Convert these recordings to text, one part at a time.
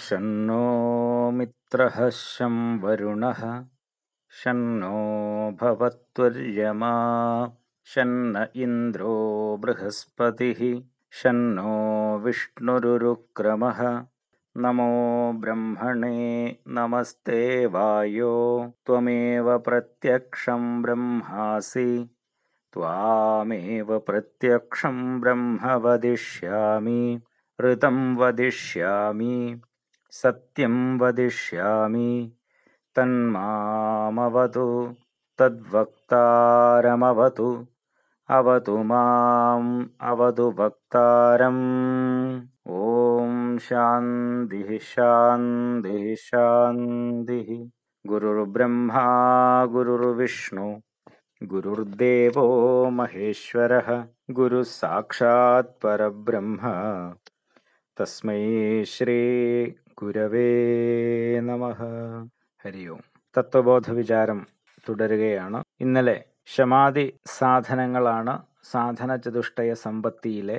शन्नो मित्रः शं वरुणः शन्नो भवत्वर्यमा शन्न इन्द्रो बृहस्पतिः शन्नो नो विष्णुरुक्रमः नमो ब्रह्मणे नमस्ते वायो त्वमेव प्रत्यक्षं ब्रह्मासि त्वामेव प्रत्यक्षं ब्रह्म वदिष्यामि ऋतं वदिष्यामि सत्यं वदिष्यामि तन्मामवतु तद्वक्तारमवतु अवतु माम् अवतु वक्तारम् ॐ शान्तिः शान्तिः शान्तिः गुरुर्ब्रह्मा गुरुर्विष्णु गुरुर्देवो महेश्वरः गुरुः साक्षात् परब्रह्म तस्मै श्री ഗുരവേ നമ ഹരി ഓം തത്വബോധ വിചാരം തുടരുകയാണ് ഇന്നലെ ക്ഷമാതി സാധനങ്ങളാണ് സാധന ചതുഷ്ടയ സമ്പത്തിയിലെ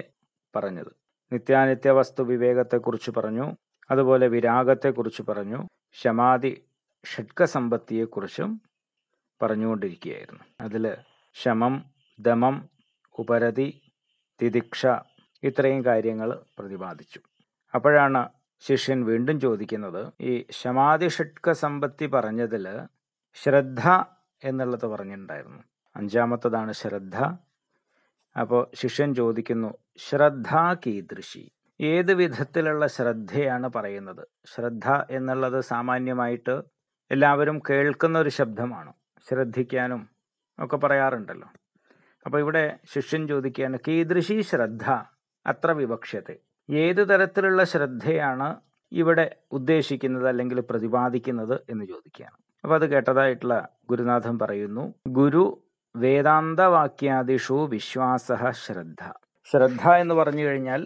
പറഞ്ഞത് നിത്യാനിത്യ വസ്തു വിവേകത്തെക്കുറിച്ച് പറഞ്ഞു അതുപോലെ വിരാഗത്തെക്കുറിച്ച് പറഞ്ഞു ക്ഷമാതി ഷഡ്കസമ്പത്തിയെക്കുറിച്ചും പറഞ്ഞുകൊണ്ടിരിക്കുകയായിരുന്നു അതിൽ ശമം ദമം ഉപരതി തിദിക്ഷ ഇത്രയും കാര്യങ്ങൾ പ്രതിപാദിച്ചു അപ്പോഴാണ് ശിഷ്യൻ വീണ്ടും ചോദിക്കുന്നത് ഈ ശമാധി ഷഡ്ക സമ്പത്തി പറഞ്ഞതിൽ ശ്രദ്ധ എന്നുള്ളത് പറഞ്ഞിട്ടുണ്ടായിരുന്നു അഞ്ചാമത്തതാണ് ശ്രദ്ധ അപ്പോൾ ശിഷ്യൻ ചോദിക്കുന്നു ശ്രദ്ധ കീദൃശി ഏത് വിധത്തിലുള്ള ശ്രദ്ധയാണ് പറയുന്നത് ശ്രദ്ധ എന്നുള്ളത് സാമാന്യമായിട്ട് എല്ലാവരും കേൾക്കുന്ന ഒരു ശബ്ദമാണ് ശ്രദ്ധിക്കാനും ഒക്കെ പറയാറുണ്ടല്ലോ അപ്പോൾ ഇവിടെ ശിഷ്യൻ ചോദിക്കുകയാണ് കീദൃശി ശ്രദ്ധ അത്ര വിവക്ഷ്യത്തെ ഏത് തരത്തിലുള്ള ശ്രദ്ധയാണ് ഇവിടെ ഉദ്ദേശിക്കുന്നത് അല്ലെങ്കിൽ പ്രതിപാദിക്കുന്നത് എന്ന് ചോദിക്കുകയാണ് അപ്പോൾ അത് കേട്ടതായിട്ടുള്ള ഗുരുനാഥൻ പറയുന്നു ഗുരു വേദാന്തവാക്യാദിഷു വിശ്വാസ ശ്രദ്ധ ശ്രദ്ധ എന്ന് പറഞ്ഞു കഴിഞ്ഞാൽ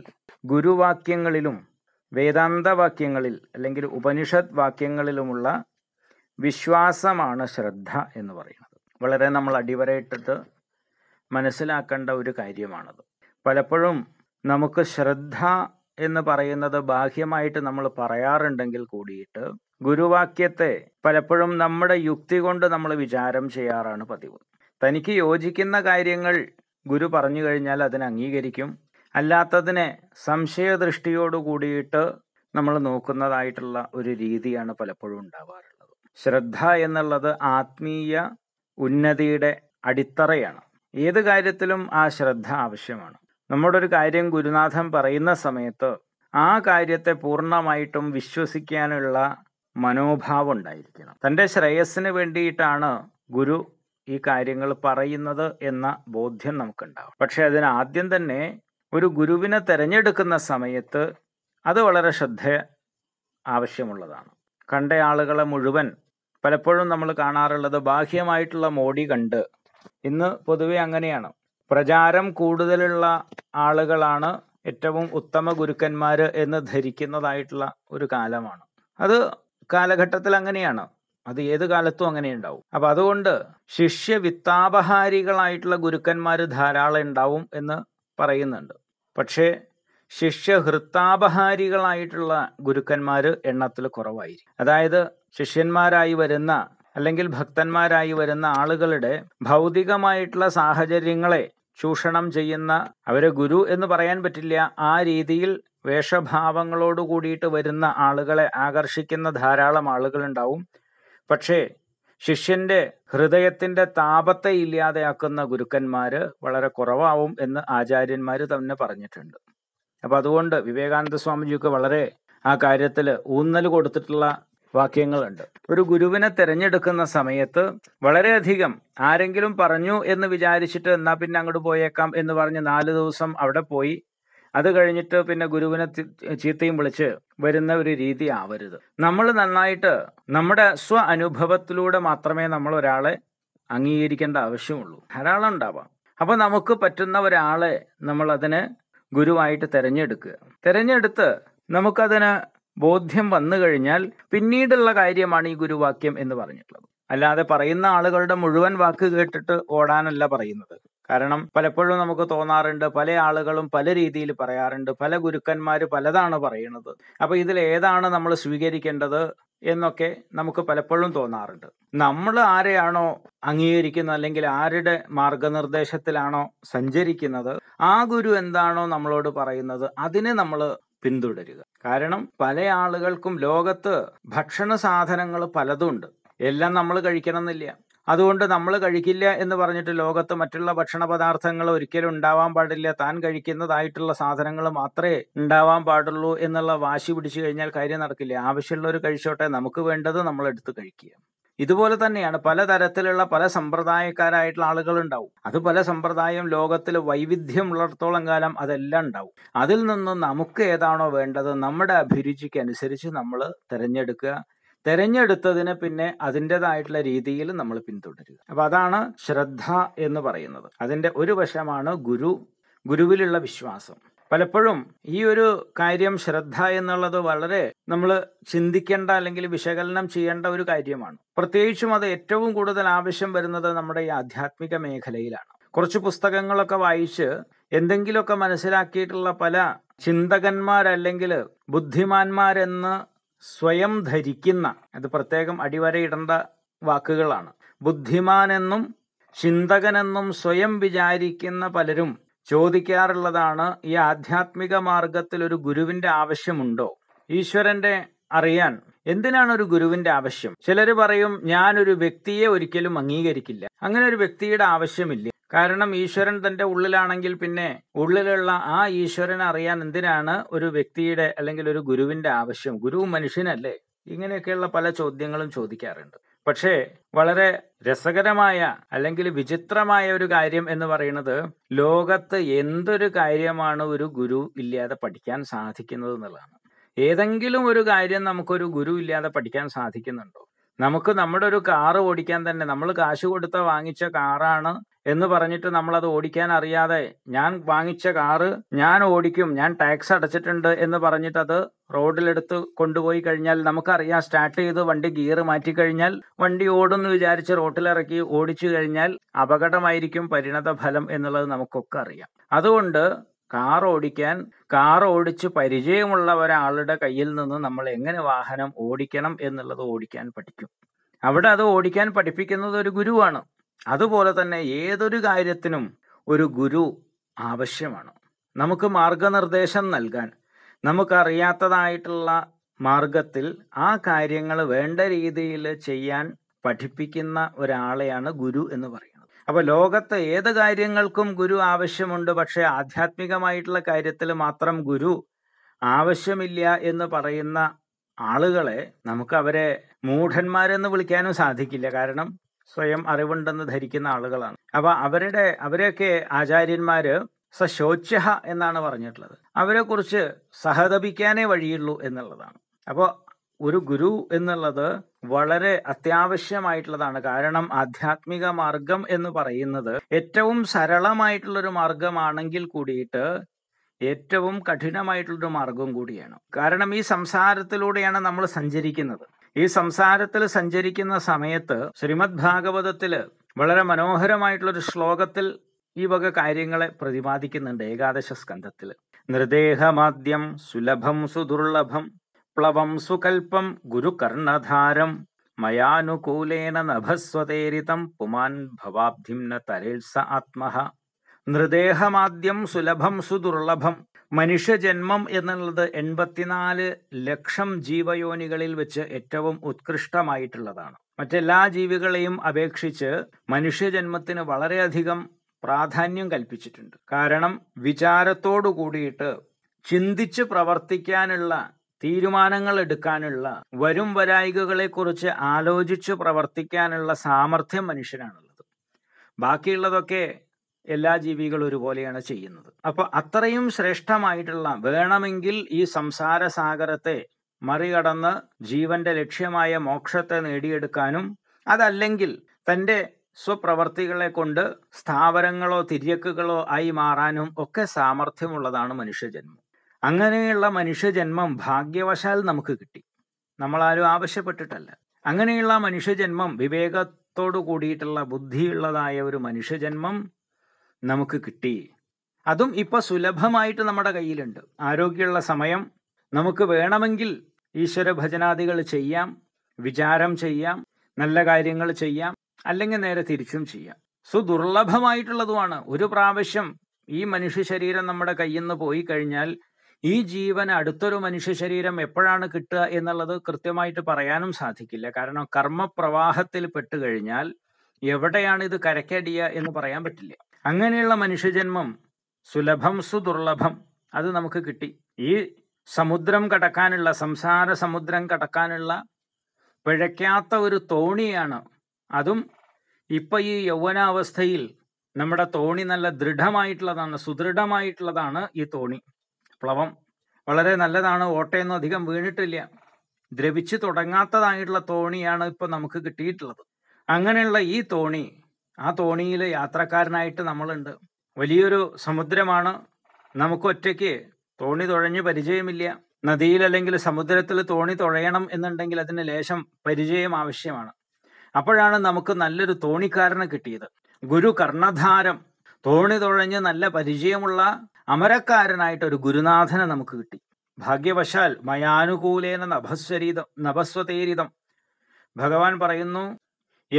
ഗുരുവാക്യങ്ങളിലും വേദാന്തവാക്യങ്ങളിൽ അല്ലെങ്കിൽ ഉപനിഷത് വാക്യങ്ങളിലുമുള്ള വിശ്വാസമാണ് ശ്രദ്ധ എന്ന് പറയുന്നത് വളരെ നമ്മൾ അടിവരയിട്ടിട്ട് മനസ്സിലാക്കേണ്ട ഒരു കാര്യമാണത് പലപ്പോഴും നമുക്ക് ശ്രദ്ധ എന്ന് പറയുന്നത് ബാഹ്യമായിട്ട് നമ്മൾ പറയാറുണ്ടെങ്കിൽ കൂടിയിട്ട് ഗുരുവാക്യത്തെ പലപ്പോഴും നമ്മുടെ യുക്തി കൊണ്ട് നമ്മൾ വിചാരം ചെയ്യാറാണ് പതിവ് തനിക്ക് യോജിക്കുന്ന കാര്യങ്ങൾ ഗുരു പറഞ്ഞു കഴിഞ്ഞാൽ അതിനെ അംഗീകരിക്കും അല്ലാത്തതിനെ സംശയദൃഷ്ടിയോട് കൂടിയിട്ട് നമ്മൾ നോക്കുന്നതായിട്ടുള്ള ഒരു രീതിയാണ് പലപ്പോഴും ഉണ്ടാവാറുള്ളത് ശ്രദ്ധ എന്നുള്ളത് ആത്മീയ ഉന്നതിയുടെ അടിത്തറയാണ് ഏത് കാര്യത്തിലും ആ ശ്രദ്ധ ആവശ്യമാണ് നമ്മുടെ ഒരു കാര്യം ഗുരുനാഥൻ പറയുന്ന സമയത്ത് ആ കാര്യത്തെ പൂർണ്ണമായിട്ടും വിശ്വസിക്കാനുള്ള മനോഭാവം ഉണ്ടായിരിക്കണം തൻ്റെ ശ്രേയസ്സിന് വേണ്ടിയിട്ടാണ് ഗുരു ഈ കാര്യങ്ങൾ പറയുന്നത് എന്ന ബോധ്യം നമുക്കുണ്ടാവും പക്ഷെ അതിന് ആദ്യം തന്നെ ഒരു ഗുരുവിനെ തിരഞ്ഞെടുക്കുന്ന സമയത്ത് അത് വളരെ ശ്രദ്ധ ആവശ്യമുള്ളതാണ് കണ്ട ആളുകളെ മുഴുവൻ പലപ്പോഴും നമ്മൾ കാണാറുള്ളത് ബാഹ്യമായിട്ടുള്ള മോടി കണ്ട് ഇന്ന് പൊതുവെ അങ്ങനെയാണ് പ്രചാരം കൂടുതലുള്ള ആളുകളാണ് ഏറ്റവും ഉത്തമ ഗുരുക്കന്മാർ എന്ന് ധരിക്കുന്നതായിട്ടുള്ള ഒരു കാലമാണ് അത് കാലഘട്ടത്തിൽ അങ്ങനെയാണ് അത് ഏത് കാലത്തും അങ്ങനെ ഉണ്ടാവും അപ്പൊ അതുകൊണ്ട് ശിഷ്യ വിത്താപഹാരികളായിട്ടുള്ള ഗുരുക്കന്മാർ ധാരാളം ഉണ്ടാവും എന്ന് പറയുന്നുണ്ട് പക്ഷേ ശിഷ്യ ഹൃത്താപഹാരികളായിട്ടുള്ള ഗുരുക്കന്മാർ എണ്ണത്തിൽ കുറവായിരിക്കും അതായത് ശിഷ്യന്മാരായി വരുന്ന അല്ലെങ്കിൽ ഭക്തന്മാരായി വരുന്ന ആളുകളുടെ ഭൗതികമായിട്ടുള്ള സാഹചര്യങ്ങളെ ചൂഷണം ചെയ്യുന്ന അവരെ ഗുരു എന്ന് പറയാൻ പറ്റില്ല ആ രീതിയിൽ വേഷഭാവങ്ങളോട് കൂടിയിട്ട് വരുന്ന ആളുകളെ ആകർഷിക്കുന്ന ധാരാളം ആളുകളുണ്ടാവും പക്ഷേ ശിഷ്യന്റെ ഹൃദയത്തിന്റെ താപത്തെ ഇല്ലാതെയാക്കുന്ന ഗുരുക്കന്മാര് വളരെ കുറവാവും എന്ന് ആചാര്യന്മാർ തന്നെ പറഞ്ഞിട്ടുണ്ട് അപ്പൊ അതുകൊണ്ട് വിവേകാനന്ദ സ്വാമിജിക്ക് വളരെ ആ കാര്യത്തിൽ ഊന്നൽ കൊടുത്തിട്ടുള്ള വാക്യങ്ങളുണ്ട് ഒരു ഗുരുവിനെ തിരഞ്ഞെടുക്കുന്ന സമയത്ത് വളരെയധികം ആരെങ്കിലും പറഞ്ഞു എന്ന് വിചാരിച്ചിട്ട് എന്നാ പിന്നെ അങ്ങോട്ട് പോയേക്കാം എന്ന് പറഞ്ഞ് നാല് ദിവസം അവിടെ പോയി അത് കഴിഞ്ഞിട്ട് പിന്നെ ഗുരുവിനെ ചീത്തയും വിളിച്ച് വരുന്ന ഒരു രീതി ആവരുത് നമ്മൾ നന്നായിട്ട് നമ്മുടെ സ്വ അനുഭവത്തിലൂടെ മാത്രമേ നമ്മൾ ഒരാളെ അംഗീകരിക്കേണ്ട ആവശ്യമുള്ളൂ ധാരാളം ഉണ്ടാവാം അപ്പോൾ നമുക്ക് പറ്റുന്ന ഒരാളെ നമ്മൾ അതിനെ ഗുരുവായിട്ട് തിരഞ്ഞെടുക്കുക തിരഞ്ഞെടുത്ത് നമുക്കതിന് ബോധ്യം വന്നു കഴിഞ്ഞാൽ പിന്നീടുള്ള കാര്യമാണ് ഈ ഗുരുവാക്യം എന്ന് പറഞ്ഞിട്ടുള്ളത് അല്ലാതെ പറയുന്ന ആളുകളുടെ മുഴുവൻ വാക്ക് കേട്ടിട്ട് ഓടാനല്ല പറയുന്നത് കാരണം പലപ്പോഴും നമുക്ക് തോന്നാറുണ്ട് പല ആളുകളും പല രീതിയിൽ പറയാറുണ്ട് പല ഗുരുക്കന്മാർ പലതാണ് പറയുന്നത് അപ്പൊ ഇതിൽ ഏതാണ് നമ്മൾ സ്വീകരിക്കേണ്ടത് എന്നൊക്കെ നമുക്ക് പലപ്പോഴും തോന്നാറുണ്ട് നമ്മൾ ആരെയാണോ അംഗീകരിക്കുന്നത് അല്ലെങ്കിൽ ആരുടെ മാർഗനിർദ്ദേശത്തിലാണോ സഞ്ചരിക്കുന്നത് ആ ഗുരു എന്താണോ നമ്മളോട് പറയുന്നത് അതിനെ നമ്മൾ പിന്തുടരുക കാരണം പല ആളുകൾക്കും ലോകത്ത് ഭക്ഷണ സാധനങ്ങൾ പലതുണ്ട് എല്ലാം നമ്മൾ കഴിക്കണമെന്നില്ല അതുകൊണ്ട് നമ്മൾ കഴിക്കില്ല എന്ന് പറഞ്ഞിട്ട് ലോകത്ത് മറ്റുള്ള ഭക്ഷണ പദാർത്ഥങ്ങൾ ഒരിക്കലും ഉണ്ടാവാൻ പാടില്ല താൻ കഴിക്കുന്നതായിട്ടുള്ള സാധനങ്ങൾ മാത്രമേ ഉണ്ടാവാൻ പാടുള്ളൂ എന്നുള്ള വാശി പിടിച്ചു കഴിഞ്ഞാൽ കാര്യം നടക്കില്ല ആവശ്യമുള്ളൊരു കഴിച്ചോട്ടെ നമുക്ക് വേണ്ടത് നമ്മൾ എടുത്ത് കഴിക്കുക ഇതുപോലെ തന്നെയാണ് പലതരത്തിലുള്ള പല സമ്പ്രദായക്കാരായിട്ടുള്ള ആളുകൾ ഉണ്ടാവും അത് പല സമ്പ്രദായം ലോകത്തിൽ വൈവിധ്യം ഉള്ളിടത്തോളം കാലം അതെല്ലാം ഉണ്ടാവും അതിൽ നിന്ന് നമുക്ക് ഏതാണോ വേണ്ടത് നമ്മുടെ അഭിരുചിക്ക് അനുസരിച്ച് നമ്മൾ തിരഞ്ഞെടുക്കുക തിരഞ്ഞെടുത്തതിന് പിന്നെ അതിൻ്റെതായിട്ടുള്ള രീതിയിൽ നമ്മൾ പിന്തുടരുക അപ്പൊ അതാണ് ശ്രദ്ധ എന്ന് പറയുന്നത് അതിൻ്റെ ഒരു വശമാണ് ഗുരു ഗുരുവിലുള്ള വിശ്വാസം പലപ്പോഴും ഈ ഒരു കാര്യം ശ്രദ്ധ എന്നുള്ളത് വളരെ നമ്മൾ ചിന്തിക്കേണ്ട അല്ലെങ്കിൽ വിശകലനം ചെയ്യേണ്ട ഒരു കാര്യമാണ് പ്രത്യേകിച്ചും അത് ഏറ്റവും കൂടുതൽ ആവശ്യം വരുന്നത് നമ്മുടെ ഈ ആധ്യാത്മിക മേഖലയിലാണ് കുറച്ച് പുസ്തകങ്ങളൊക്കെ വായിച്ച് എന്തെങ്കിലുമൊക്കെ മനസ്സിലാക്കിയിട്ടുള്ള പല ചിന്തകന്മാരല്ലെങ്കിൽ ബുദ്ധിമാന്മാരെന്ന് സ്വയം ധരിക്കുന്ന അത് പ്രത്യേകം അടിവരയിടേണ്ട വാക്കുകളാണ് ബുദ്ധിമാനെന്നും ചിന്തകനെന്നും സ്വയം വിചാരിക്കുന്ന പലരും ചോദിക്കാറുള്ളതാണ് ഈ ആധ്യാത്മിക മാർഗത്തിൽ ഒരു ഗുരുവിന്റെ ആവശ്യമുണ്ടോ ഈശ്വരന്റെ അറിയാൻ എന്തിനാണ് ഒരു ഗുരുവിന്റെ ആവശ്യം ചിലർ പറയും ഞാൻ ഒരു വ്യക്തിയെ ഒരിക്കലും അംഗീകരിക്കില്ല അങ്ങനെ ഒരു വ്യക്തിയുടെ ആവശ്യമില്ല കാരണം ഈശ്വരൻ തന്റെ ഉള്ളിലാണെങ്കിൽ പിന്നെ ഉള്ളിലുള്ള ആ ഈശ്വരനെ അറിയാൻ എന്തിനാണ് ഒരു വ്യക്തിയുടെ അല്ലെങ്കിൽ ഒരു ഗുരുവിന്റെ ആവശ്യം ഗുരു മനുഷ്യനല്ലേ ഇങ്ങനെയൊക്കെയുള്ള പല ചോദ്യങ്ങളും ചോദിക്കാറുണ്ട് പക്ഷേ വളരെ രസകരമായ അല്ലെങ്കിൽ വിചിത്രമായ ഒരു കാര്യം എന്ന് പറയുന്നത് ലോകത്ത് എന്തൊരു കാര്യമാണ് ഒരു ഗുരു ഇല്ലാതെ പഠിക്കാൻ സാധിക്കുന്നത് എന്നുള്ളതാണ് ഏതെങ്കിലും ഒരു കാര്യം നമുക്കൊരു ഗുരു ഇല്ലാതെ പഠിക്കാൻ സാധിക്കുന്നുണ്ടോ നമുക്ക് നമ്മുടെ ഒരു കാറ് ഓടിക്കാൻ തന്നെ നമ്മൾ കാശ് കൊടുത്ത വാങ്ങിച്ച കാറാണ് എന്ന് പറഞ്ഞിട്ട് നമ്മൾ അത് ഓടിക്കാൻ അറിയാതെ ഞാൻ വാങ്ങിച്ച കാറ് ഞാൻ ഓടിക്കും ഞാൻ ടാക്സ് അടച്ചിട്ടുണ്ട് എന്ന് പറഞ്ഞിട്ട് അത് റോഡിലെടുത്ത് കൊണ്ടുപോയി കഴിഞ്ഞാൽ നമുക്കറിയാം സ്റ്റാർട്ട് ചെയ്ത് വണ്ടി ഗിയർ മാറ്റി കഴിഞ്ഞാൽ വണ്ടി ഓടുമെന്ന് വിചാരിച്ച് റോട്ടിലിറക്കി ഓടിച്ചു കഴിഞ്ഞാൽ അപകടമായിരിക്കും പരിണത ഫലം എന്നുള്ളത് നമുക്കൊക്കെ അറിയാം അതുകൊണ്ട് കാർ ഓടിക്കാൻ കാർ ഓടിച്ച് പരിചയമുള്ള ഒരാളുടെ കയ്യിൽ നിന്ന് നമ്മൾ എങ്ങനെ വാഹനം ഓടിക്കണം എന്നുള്ളത് ഓടിക്കാൻ പഠിക്കും അവിടെ അത് ഓടിക്കാൻ പഠിപ്പിക്കുന്നത് ഒരു ഗുരുവാണ് അതുപോലെ തന്നെ ഏതൊരു കാര്യത്തിനും ഒരു ഗുരു ആവശ്യമാണ് നമുക്ക് മാർഗനിർദ്ദേശം നൽകാൻ നമുക്കറിയാത്തതായിട്ടുള്ള മാർഗത്തിൽ ആ കാര്യങ്ങൾ വേണ്ട രീതിയിൽ ചെയ്യാൻ പഠിപ്പിക്കുന്ന ഒരാളെയാണ് ഗുരു എന്ന് പറയുന്നത് അപ്പോൾ ലോകത്തെ ഏത് കാര്യങ്ങൾക്കും ഗുരു ആവശ്യമുണ്ട് പക്ഷേ ആധ്യാത്മികമായിട്ടുള്ള കാര്യത്തിൽ മാത്രം ഗുരു ആവശ്യമില്ല എന്ന് പറയുന്ന ആളുകളെ നമുക്ക് അവരെ മൂഢന്മാരെന്ന് വിളിക്കാനും സാധിക്കില്ല കാരണം സ്വയം അറിവുണ്ടെന്ന് ധരിക്കുന്ന ആളുകളാണ് അപ്പൊ അവരുടെ അവരെയൊക്കെ ആചാര്യന്മാര് സശോച്യഹ എന്നാണ് പറഞ്ഞിട്ടുള്ളത് അവരെ കുറിച്ച് സഹതപിക്കാനേ വഴിയുള്ളൂ എന്നുള്ളതാണ് അപ്പോൾ ഒരു ഗുരു എന്നുള്ളത് വളരെ അത്യാവശ്യമായിട്ടുള്ളതാണ് കാരണം ആധ്യാത്മിക മാർഗം എന്ന് പറയുന്നത് ഏറ്റവും സരളമായിട്ടുള്ള ഒരു മാർഗമാണെങ്കിൽ കൂടിയിട്ട് ഏറ്റവും കഠിനമായിട്ടുള്ളൊരു മാർഗം കൂടിയാണ് കാരണം ഈ സംസാരത്തിലൂടെയാണ് നമ്മൾ സഞ്ചരിക്കുന്നത് ഈ സംസാരത്തിൽ സഞ്ചരിക്കുന്ന സമയത്ത് ശ്രീമദ് ഭാഗവതത്തില് വളരെ മനോഹരമായിട്ടുള്ളൊരു ശ്ലോകത്തിൽ ഈ വക കാര്യങ്ങളെ പ്രതിപാദിക്കുന്നുണ്ട് ഏകാദശ സ്കന്ധത്തിൽ നൃദേഹമാദ്യം സുലഭം സുദുർലഭം വിപ്ലവം സുകൽപ്പം ഗുരുകർണധാരം മയാനുകൂലേന നഭസ്വതേരിതം പുമാൻ ഭവാബ്ധിം ന തരേത്സ ആത്മഹ നൃദേഹമാദ്യം സുലഭം സുദുർലഭം മനുഷ്യജന്മം എന്നുള്ളത് എൺപത്തിനാല് ലക്ഷം ജീവയോനികളിൽ വെച്ച് ഏറ്റവും ഉത്കൃഷ്ടമായിട്ടുള്ളതാണ് മറ്റെല്ലാ ജീവികളെയും അപേക്ഷിച്ച് മനുഷ്യജന്മത്തിന് വളരെയധികം പ്രാധാന്യം കൽപ്പിച്ചിട്ടുണ്ട് കാരണം വിചാരത്തോടു കൂടിയിട്ട് ചിന്തിച്ച് പ്രവർത്തിക്കാനുള്ള തീരുമാനങ്ങൾ എടുക്കാനുള്ള വരും വരായികകളെക്കുറിച്ച് ആലോചിച്ച് പ്രവർത്തിക്കാനുള്ള സാമർഥ്യം മനുഷ്യനാണുള്ളത് ബാക്കിയുള്ളതൊക്കെ എല്ലാ ജീവികളും ഒരുപോലെയാണ് ചെയ്യുന്നത് അപ്പൊ അത്രയും ശ്രേഷ്ഠമായിട്ടുള്ള വേണമെങ്കിൽ ഈ സംസാര സാഗരത്തെ മറികടന്ന് ജീവന്റെ ലക്ഷ്യമായ മോക്ഷത്തെ നേടിയെടുക്കാനും അതല്ലെങ്കിൽ തൻ്റെ സ്വപ്രവർത്തികളെ കൊണ്ട് സ്ഥാവരങ്ങളോ തിരിയക്കുകളോ ആയി മാറാനും ഒക്കെ സാമർഥ്യമുള്ളതാണ് മനുഷ്യജന്മം അങ്ങനെയുള്ള മനുഷ്യജന്മം ഭാഗ്യവശാൽ നമുക്ക് കിട്ടി നമ്മളാരും ആവശ്യപ്പെട്ടിട്ടല്ല അങ്ങനെയുള്ള മനുഷ്യജന്മം വിവേകത്തോടു കൂടിയിട്ടുള്ള ബുദ്ധിയുള്ളതായ ഒരു മനുഷ്യജന്മം നമുക്ക് കിട്ടി അതും ഇപ്പോൾ സുലഭമായിട്ട് നമ്മുടെ കയ്യിലുണ്ട് ആരോഗ്യമുള്ള സമയം നമുക്ക് വേണമെങ്കിൽ ഈശ്വര ഭജനാദികൾ ചെയ്യാം വിചാരം ചെയ്യാം നല്ല കാര്യങ്ങൾ ചെയ്യാം അല്ലെങ്കിൽ നേരെ തിരിച്ചും ചെയ്യാം സുദുർലഭമായിട്ടുള്ളതുമാണ് ഒരു പ്രാവശ്യം ഈ മനുഷ്യ ശരീരം നമ്മുടെ കയ്യിൽ നിന്ന് പോയി കഴിഞ്ഞാൽ ഈ ജീവൻ അടുത്തൊരു മനുഷ്യ ശരീരം എപ്പോഴാണ് കിട്ടുക എന്നുള്ളത് കൃത്യമായിട്ട് പറയാനും സാധിക്കില്ല കാരണം കർമ്മപ്രവാഹത്തിൽ പെട്ടുകഴിഞ്ഞാൽ എവിടെയാണ് ഇത് കരക്കടിയ എന്ന് പറയാൻ പറ്റില്ല അങ്ങനെയുള്ള മനുഷ്യജന്മം സുലഭം സുദുർലഭം അത് നമുക്ക് കിട്ടി ഈ സമുദ്രം കടക്കാനുള്ള സംസാര സമുദ്രം കടക്കാനുള്ള പിഴയ്ക്കാത്ത ഒരു തോണിയാണ് അതും ഇപ്പൊ ഈ യൗവനാവസ്ഥയിൽ നമ്മുടെ തോണി നല്ല ദൃഢമായിട്ടുള്ളതാണ് സുദൃഢമായിട്ടുള്ളതാണ് ഈ തോണി പ്ലവം വളരെ നല്ലതാണ് ഓട്ടയൊന്നും അധികം വീണിട്ടില്ല ദ്രവിച്ചു തുടങ്ങാത്തതായിട്ടുള്ള തോണിയാണ് ഇപ്പൊ നമുക്ക് കിട്ടിയിട്ടുള്ളത് അങ്ങനെയുള്ള ഈ തോണി ആ തോണിയിൽ യാത്രക്കാരനായിട്ട് നമ്മളുണ്ട് വലിയൊരു സമുദ്രമാണ് നമുക്ക് ഒറ്റയ്ക്ക് തോണി തുഴഞ്ഞ് പരിചയമില്ല നദിയിൽ അല്ലെങ്കിൽ സമുദ്രത്തിൽ തോണി തുഴയണം എന്നുണ്ടെങ്കിൽ അതിന് ലേശം പരിചയം ആവശ്യമാണ് അപ്പോഴാണ് നമുക്ക് നല്ലൊരു തോണിക്കാരനെ കിട്ടിയത് ഗുരു കർണധാരം തോണി തുഴഞ്ഞ് നല്ല പരിചയമുള്ള അമരക്കാരനായിട്ട് ഒരു ഗുരുനാഥനെ നമുക്ക് കിട്ടി ഭാഗ്യവശാൽ മയാനുകൂലേന നഭസ്വരീതം നഭസ്വതേരിതം ഭഗവാൻ പറയുന്നു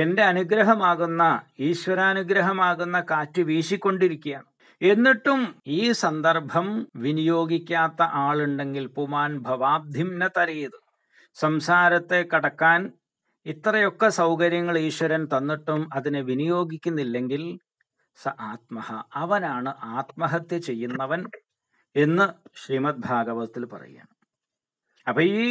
എൻ്റെ അനുഗ്രഹമാകുന്ന ഈശ്വരാനുഗ്രഹമാകുന്ന കാറ്റ് വീശിക്കൊണ്ടിരിക്കുകയാണ് എന്നിട്ടും ഈ സന്ദർഭം വിനിയോഗിക്കാത്ത ആളുണ്ടെങ്കിൽ പുമാൻ ഭവാബ്ധിംന തരയത് സംസാരത്തെ കടക്കാൻ ഇത്രയൊക്കെ സൗകര്യങ്ങൾ ഈശ്വരൻ തന്നിട്ടും അതിനെ വിനിയോഗിക്കുന്നില്ലെങ്കിൽ സ ആത്മഹ അവനാണ് ആത്മഹത്യ ചെയ്യുന്നവൻ എന്ന് ശ്രീമദ് ഭാഗവതത്തിൽ പറയുകയാണ് അപ്പൊ ഈ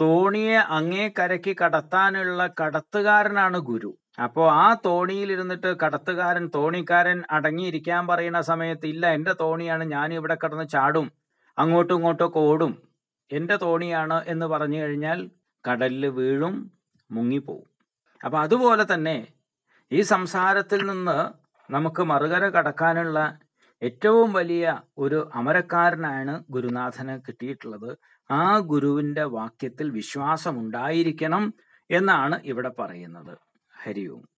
തോണിയെ അങ്ങേ കരക്കി കടത്താനുള്ള കടത്തുകാരനാണ് ഗുരു അപ്പോൾ ആ തോണിയിൽ ഇരുന്നിട്ട് കടത്തുകാരൻ തോണിക്കാരൻ അടങ്ങിയിരിക്കാൻ പറയുന്ന സമയത്ത് ഇല്ല എൻ്റെ തോണിയാണ് ഞാൻ ഇവിടെ കടന്ന് ചാടും അങ്ങോട്ടും ഇങ്ങോട്ടും ഓടും എൻ്റെ തോണിയാണ് എന്ന് പറഞ്ഞു കഴിഞ്ഞാൽ കടലിൽ വീഴും മുങ്ങിപ്പോവും അപ്പൊ അതുപോലെ തന്നെ ഈ സംസാരത്തിൽ നിന്ന് നമുക്ക് മറുകര കടക്കാനുള്ള ഏറ്റവും വലിയ ഒരു അമരക്കാരനാണ് ഗുരുനാഥന് കിട്ടിയിട്ടുള്ളത് ആ ഗുരുവിന്റെ വാക്യത്തിൽ വിശ്വാസമുണ്ടായിരിക്കണം എന്നാണ് ഇവിടെ പറയുന്നത് ഹരിയും